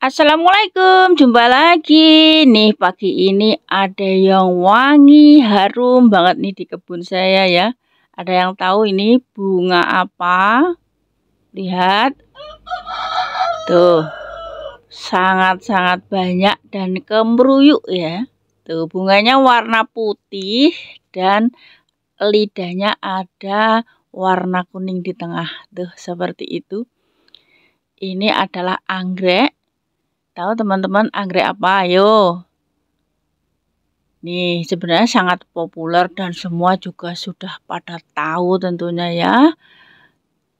Assalamualaikum, jumpa lagi. Nih pagi ini ada yang wangi harum banget nih di kebun saya ya. Ada yang tahu ini bunga apa? Lihat. Tuh. Sangat-sangat banyak dan kemeruyuk ya. Tuh, bunganya warna putih dan lidahnya ada warna kuning di tengah. Tuh, seperti itu. Ini adalah anggrek Tahu teman-teman anggrek apa? Ayo. Nih, sebenarnya sangat populer dan semua juga sudah pada tahu tentunya ya.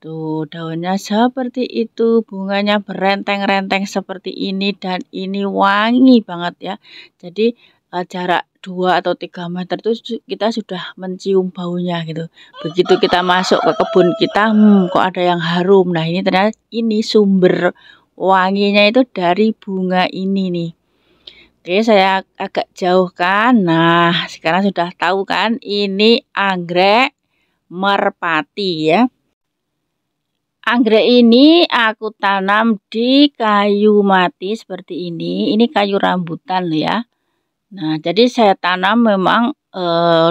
Tuh, daunnya seperti itu, bunganya berenteng-renteng seperti ini dan ini wangi banget ya. Jadi eh, jarak 2 atau 3 meter itu kita sudah mencium baunya gitu. Begitu kita masuk ke kebun kita, hmm, kok ada yang harum. Nah, ini ternyata ini sumber wanginya itu dari bunga ini nih Oke saya agak jauhkan Nah sekarang sudah tahu kan ini anggrek merpati ya Anggrek ini aku tanam di kayu mati seperti ini Ini kayu rambutan loh ya Nah jadi saya tanam memang eh,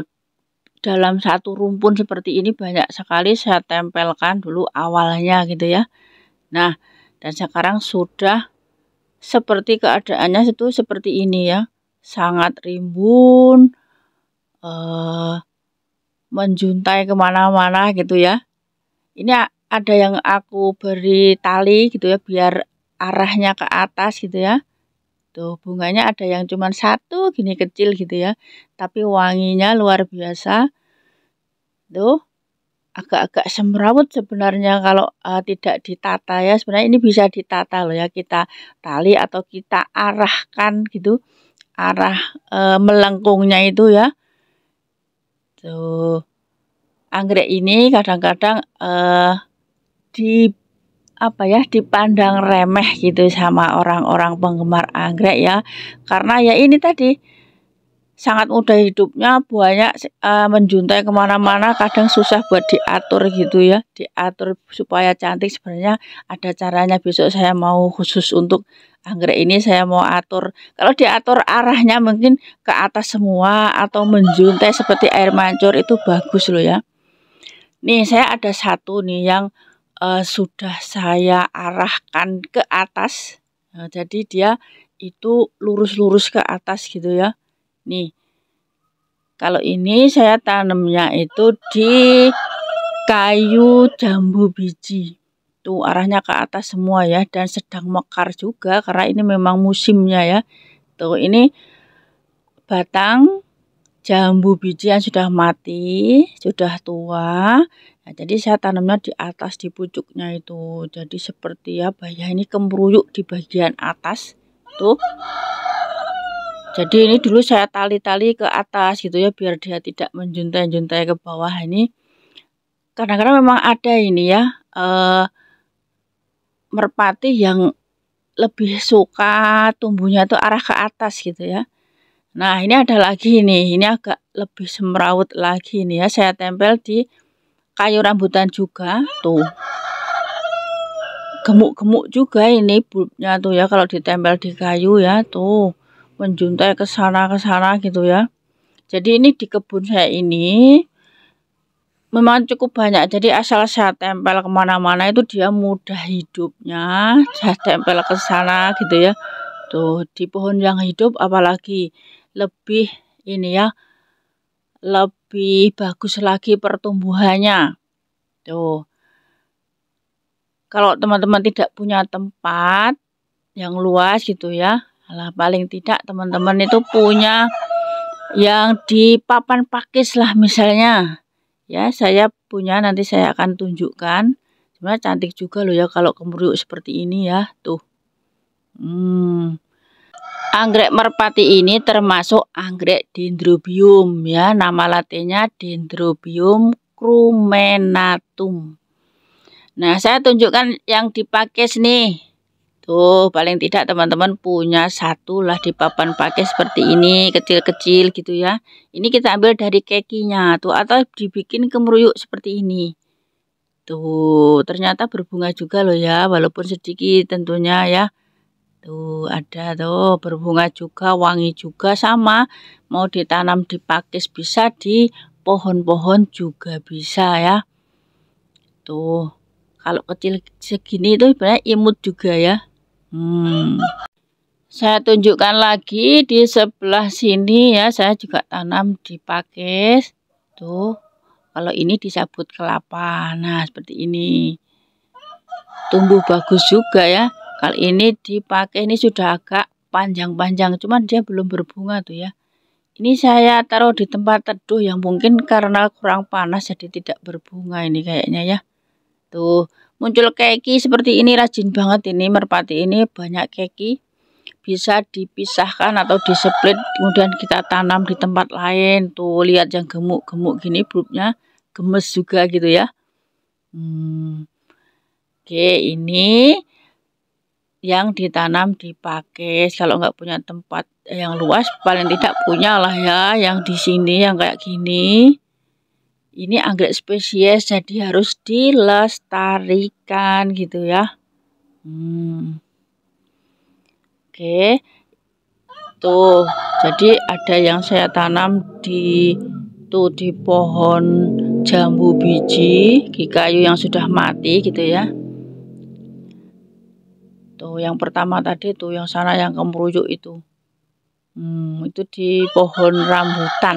dalam satu rumpun seperti ini banyak sekali saya tempelkan dulu awalnya gitu ya Nah dan sekarang sudah seperti keadaannya itu seperti ini ya sangat rimbun eh menjuntai kemana-mana gitu ya ini ada yang aku beri tali gitu ya biar arahnya ke atas gitu ya tuh bunganya ada yang cuma satu gini kecil gitu ya tapi wanginya luar biasa tuh agak-agak semrawut sebenarnya kalau uh, tidak ditata ya. Sebenarnya ini bisa ditata loh ya kita tali atau kita arahkan gitu arah uh, melengkungnya itu ya. Tuh. Anggrek ini kadang-kadang uh, di apa ya dipandang remeh gitu sama orang-orang penggemar anggrek ya. Karena ya ini tadi sangat mudah hidupnya banyak uh, menjuntai kemana-mana kadang susah buat diatur gitu ya diatur supaya cantik sebenarnya ada caranya besok saya mau khusus untuk anggrek ini saya mau atur kalau diatur arahnya mungkin ke atas semua atau menjuntai seperti air mancur itu bagus loh ya nih saya ada satu nih yang uh, sudah saya arahkan ke atas nah, jadi dia itu lurus-lurus ke atas gitu ya Nih, kalau ini saya tanamnya itu di kayu jambu biji. Tuh arahnya ke atas semua ya dan sedang mekar juga karena ini memang musimnya ya. Tuh ini batang jambu biji yang sudah mati, sudah tua. Nah, jadi saya tanamnya di atas di pucuknya itu. Jadi seperti apa ya ini kemruyuk di bagian atas. Tuh. Jadi ini dulu saya tali-tali ke atas gitu ya biar dia tidak menjuntai-juntai ke bawah ini. Kadang-kadang memang ada ini ya eh, merpati yang lebih suka tumbuhnya itu arah ke atas gitu ya. Nah ini ada lagi nih, ini agak lebih semrawut lagi nih ya. Saya tempel di kayu rambutan juga tuh. Gemuk-gemuk juga ini bulbnya tuh ya kalau ditempel di kayu ya tuh menjuntai ke sana ke sana gitu ya. Jadi ini di kebun saya ini memang cukup banyak. Jadi asal saya tempel kemana-mana itu dia mudah hidupnya. Saya tempel ke sana gitu ya. Tuh di pohon yang hidup apalagi lebih ini ya lebih bagus lagi pertumbuhannya. Tuh. Kalau teman-teman tidak punya tempat yang luas gitu ya, Alah, paling tidak teman-teman itu punya yang di papan pakis lah misalnya. Ya, saya punya nanti saya akan tunjukkan. Sebenarnya cantik juga loh ya kalau kemeruyuk seperti ini ya. Tuh. Hmm. Anggrek merpati ini termasuk anggrek dendrobium ya. Nama latinnya dendrobium crumenatum. Nah, saya tunjukkan yang dipakai nih. Tuh, paling tidak teman-teman punya satu lah di papan pakai seperti ini, kecil-kecil gitu ya. Ini kita ambil dari kekinya tuh atau dibikin kemeruyuk seperti ini. Tuh, ternyata berbunga juga loh ya, walaupun sedikit tentunya ya. Tuh, ada tuh berbunga juga, wangi juga sama. Mau ditanam di pakis bisa, di pohon-pohon juga bisa ya. Tuh, kalau kecil segini itu sebenarnya imut juga ya Hmm. Saya tunjukkan lagi di sebelah sini ya, saya juga tanam di pakis. Tuh. Kalau ini disabut kelapa. Nah, seperti ini. Tumbuh bagus juga ya. Kalau ini dipakai ini sudah agak panjang-panjang, cuman dia belum berbunga tuh ya. Ini saya taruh di tempat teduh yang mungkin karena kurang panas jadi tidak berbunga ini kayaknya ya. Tuh, muncul keki seperti ini rajin banget ini merpati ini banyak keki bisa dipisahkan atau displit kemudian kita tanam di tempat lain tuh lihat yang gemuk-gemuk gini grupnya gemes juga gitu ya hmm. oke ini yang ditanam dipakai kalau nggak punya tempat yang luas paling tidak punya lah ya yang di sini yang kayak gini ini anggrek spesies jadi harus dilestarikan gitu ya hmm. oke tuh jadi ada yang saya tanam di tuh di pohon jambu biji di kayu yang sudah mati gitu ya tuh yang pertama tadi tuh yang sana yang kemeruyuk itu hmm, itu di pohon rambutan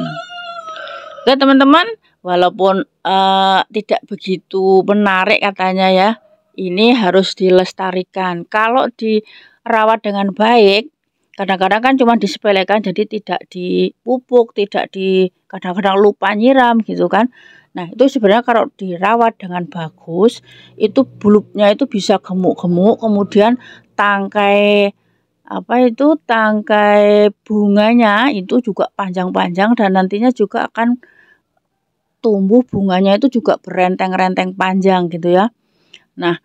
oke teman-teman walaupun uh, tidak begitu menarik katanya ya ini harus dilestarikan kalau dirawat dengan baik kadang-kadang kan cuma disepelekan jadi tidak dipupuk tidak di kadang-kadang lupa nyiram gitu kan nah itu sebenarnya kalau dirawat dengan bagus itu bulunya itu bisa gemuk-gemuk kemudian tangkai apa itu tangkai bunganya itu juga panjang-panjang dan nantinya juga akan tumbuh bunganya itu juga berenteng-renteng panjang gitu ya. Nah,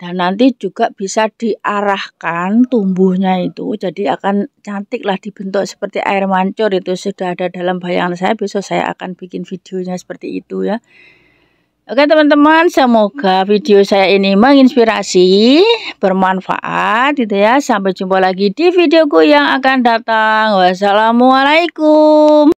dan nanti juga bisa diarahkan tumbuhnya itu jadi akan cantik lah dibentuk seperti air mancur itu sudah ada dalam bayangan saya besok saya akan bikin videonya seperti itu ya Oke teman-teman semoga video saya ini menginspirasi bermanfaat gitu ya sampai jumpa lagi di videoku yang akan datang wassalamualaikum